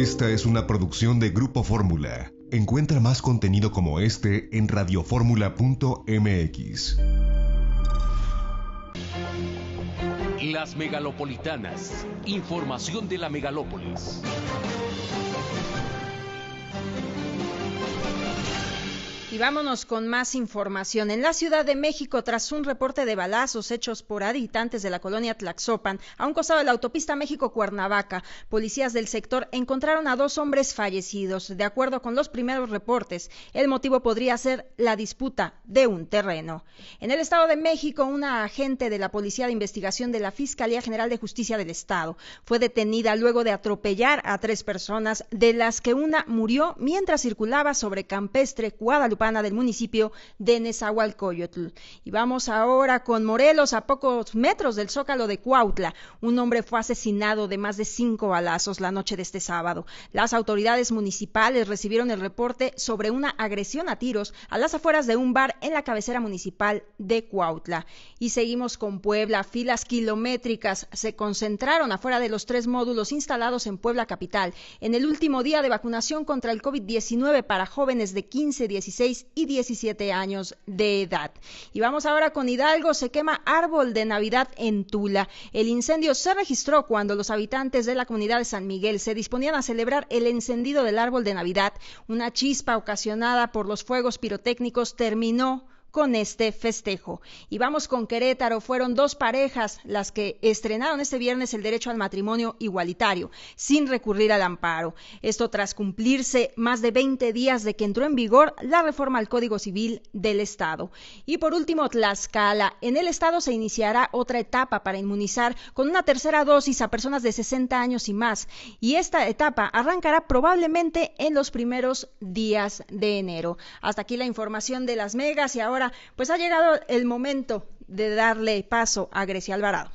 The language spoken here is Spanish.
Esta es una producción de Grupo Fórmula. Encuentra más contenido como este en radioformula.mx. Las megalopolitanas. Información de la megalópolis. Y vámonos con más información. En la Ciudad de México, tras un reporte de balazos hechos por habitantes de la colonia Tlaxopan, a un costado de la autopista México-Cuernavaca, policías del sector encontraron a dos hombres fallecidos. De acuerdo con los primeros reportes, el motivo podría ser la disputa de un terreno. En el Estado de México, una agente de la Policía de Investigación de la Fiscalía General de Justicia del Estado fue detenida luego de atropellar a tres personas, de las que una murió mientras circulaba sobre Campestre, Guadalupe Pana del municipio de Nezahualcóyotl. Y vamos ahora con Morelos, a pocos metros del zócalo de Cuautla. Un hombre fue asesinado de más de cinco balazos la noche de este sábado. Las autoridades municipales recibieron el reporte sobre una agresión a tiros a las afueras de un bar en la cabecera municipal de Cuautla. Y seguimos con Puebla. Filas kilométricas se concentraron afuera de los tres módulos instalados en Puebla Capital en el último día de vacunación contra el COVID-19 para jóvenes de 15, 16 y 17 años de edad. Y vamos ahora con Hidalgo, se quema árbol de Navidad en Tula. El incendio se registró cuando los habitantes de la comunidad de San Miguel se disponían a celebrar el encendido del árbol de Navidad. Una chispa ocasionada por los fuegos pirotécnicos terminó con este festejo. Y vamos con Querétaro. Fueron dos parejas las que estrenaron este viernes el derecho al matrimonio igualitario, sin recurrir al amparo. Esto tras cumplirse más de 20 días de que entró en vigor la reforma al Código Civil del Estado. Y por último, Tlaxcala. En el Estado se iniciará otra etapa para inmunizar con una tercera dosis a personas de 60 años y más. Y esta etapa arrancará probablemente en los primeros días de enero. Hasta aquí la información de las megas y ahora Ahora, pues ha llegado el momento de darle paso a Grecia Alvarado.